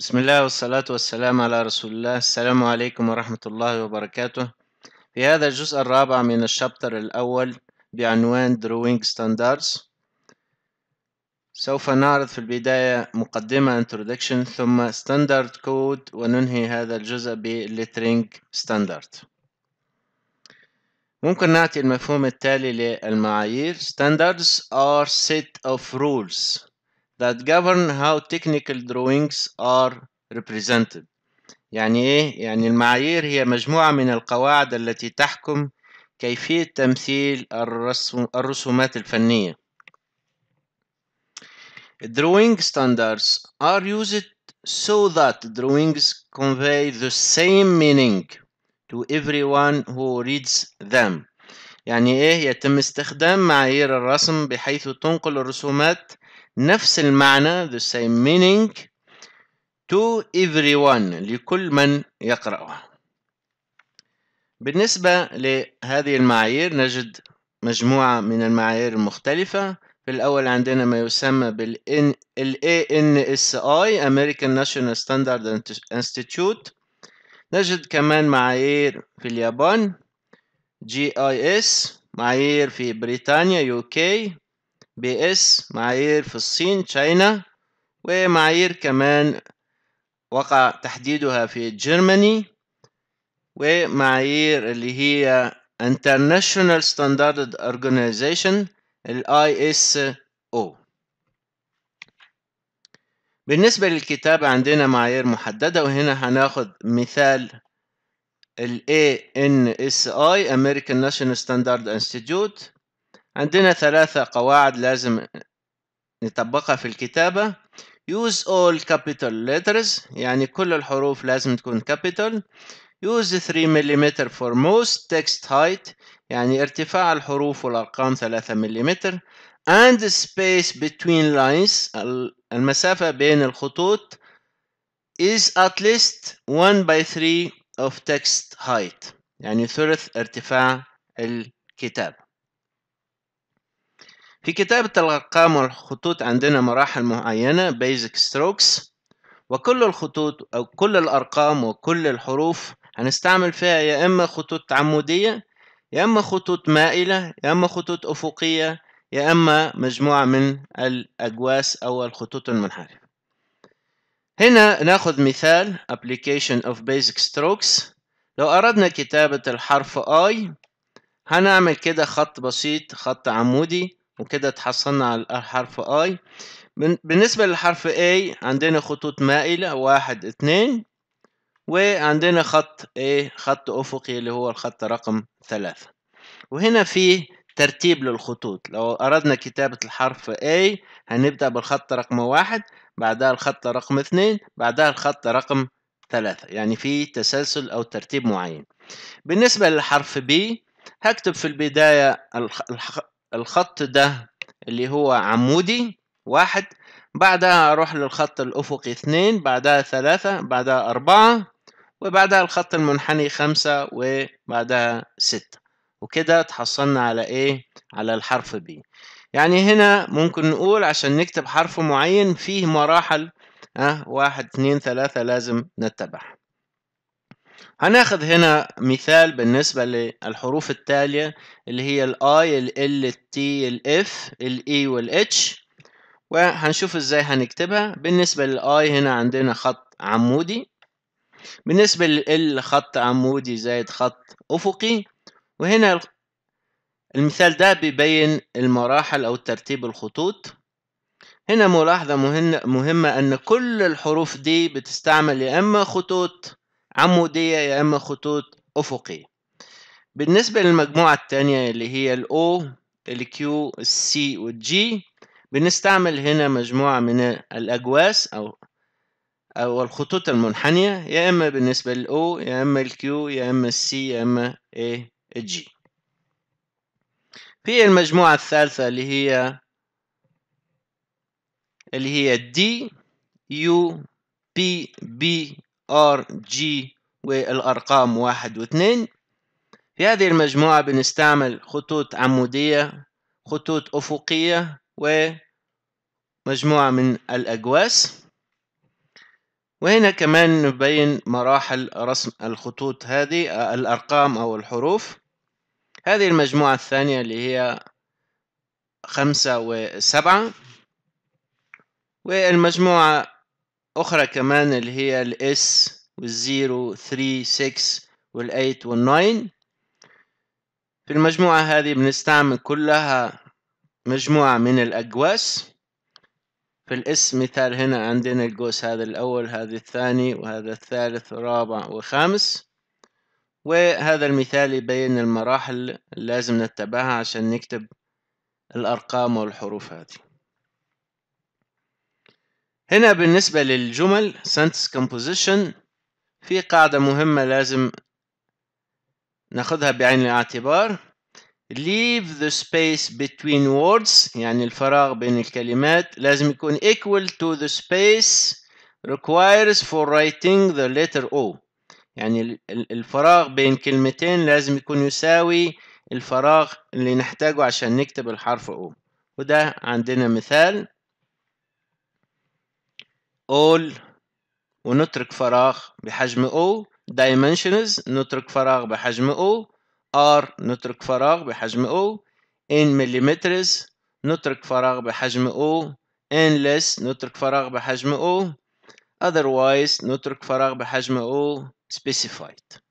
بسم الله والصلاة والسلام على رسول الله السلام عليكم ورحمة الله وبركاته في هذا الجزء الرابع من الشابتر الأول بعنوان Drawing Standards سوف نعرض في البداية مقدمة Introduction ثم Standard Code وننهي هذا الجزء ب Lettering Standard ممكن نعطي المفهوم التالي للمعايير Standards are set of rules that govern how technical drawings are represented يعني إيه؟ يعني المعايير هي مجموعة من القواعد التي تحكم كيفية تمثيل الرسم الرسومات الفنية Drawing standards are used so that drawings convey the same meaning to everyone who reads them يعني إيه يتم استخدام معايير الرسم بحيث تنقل الرسومات نفس المعنى the same meaning to everyone لكل من يقرأها بالنسبة لهذه المعايير نجد مجموعة من المعايير المختلفة في الأول عندنا ما يسمى بال ANSI American National Standard Institute نجد كمان معايير في اليابان GIS معايير في بريطانيا UK بي اس معايير في الصين تشاينا ومعايير كمان وقع تحديدها في جيرماني ومعايير اللي هي International Standard Organization اس ISO بالنسبة للكتابة عندنا معايير محددة وهنا هناخد مثال الـ ANSI American National Standard Institute عندنا ثلاثة قواعد لازم نطبقها في الكتابة use all capital letters يعني كل الحروف لازم تكون capital use 3 ملم for most text height يعني ارتفاع الحروف والأرقام 3 ملم and space between lines المسافة بين الخطوط is at least 1 by 3 of text height يعني ثلث ارتفاع الكتاب في كتابة الأرقام والخطوط عندنا مراحل معينة basic strokes وكل الخطوط أو كل الأرقام وكل الحروف هنستعمل فيها يا إما خطوط عمودية يا إما خطوط مائلة يا إما خطوط أفقية يا إما مجموعة من الأجواس أو الخطوط المنحرفة هنا ناخذ مثال application of basic strokes لو أردنا كتابة الحرف I هنعمل كده خط بسيط خط عمودي وكده تحصلنا على الحرف I بالنسبة للحرف A عندنا خطوط مائلة واحد اثنين وعندنا خط A خط افقي اللي هو الخط رقم ثلاثة وهنا في ترتيب للخطوط لو اردنا كتابة الحرف A هنبدأ بالخط رقم واحد بعدها الخط رقم اثنين بعدها الخط رقم ثلاثة يعني في تسلسل او ترتيب معين بالنسبة للحرف B هكتب في البداية الخط ده اللي هو عمودي واحد بعدها أروح للخط الأفقي اثنين بعدها ثلاثة بعدها أربعة وبعدها الخط المنحني خمسة وبعدها ستة وكده تحصلنا على إيه؟ على الحرف B يعني هنا ممكن نقول عشان نكتب حرف معين فيه مراحل أه واحد اتنين ثلاثة لازم نتبعها هناخد هنا مثال بالنسبة للحروف التالية اللي هي الـ I ال L ال T ال F ال E H وهنشوف ازاي هنكتبها بالنسبة للـ I هنا عندنا خط عمودي بالنسبة لل L خط عمودي زائد خط أفقي وهنا المثال ده بيبين المراحل أو ترتيب الخطوط هنا ملاحظة مهمة أن كل الحروف دي بتستعمل يا إما خطوط عمودية يا إما خطوط أفقية بالنسبة للمجموعة التانية اللي هي الـ O الـ Q الـ C والـ G بنستعمل هنا مجموعة من الأجواس أو أو الخطوط المنحنية يا إما بالنسبة للـ O يا إما الـ Q يا إما الـ C يا إما A الـ G في المجموعة الثالثة اللي هي اللي هي D U P B ار جي والارقام واحد واثنين في هذه المجموعة بنستعمل خطوط عمودية خطوط افقية ومجموعة من الاجواس وهنا كمان نبين مراحل رسم الخطوط هذه الارقام او الحروف هذه المجموعة الثانية اللي هي خمسة وسبعة والمجموعة اخرى كمان اللي هي الاس والزيرو ثري 6 والايت والناين في المجموعة هذه بنستعمل كلها مجموعة من الأجواس في الاس مثال هنا عندنا الجوس هذا الأول هذا الثاني وهذا الثالث ورابع وخامس وهذا المثال يبين المراحل اللي لازم نتبعها عشان نكتب الأرقام والحروف هذه هنا بالنسبة للجمل sentence composition في قاعدة مهمة لازم ناخدها بعين الاعتبار leave the space between words يعني الفراغ بين الكلمات لازم يكون equal to the space requires for writing the letter O يعني الفراغ بين كلمتين لازم يكون يساوي الفراغ اللي نحتاجه عشان نكتب الحرف O وده عندنا مثال all ونترك فراغ بحجم O dimensions نترك فراغ بحجم O R نترك فراغ بحجم O in millimeters نترك فراغ بحجم O in less نترك فراغ بحجم O otherwise نترك فراغ بحجم O specified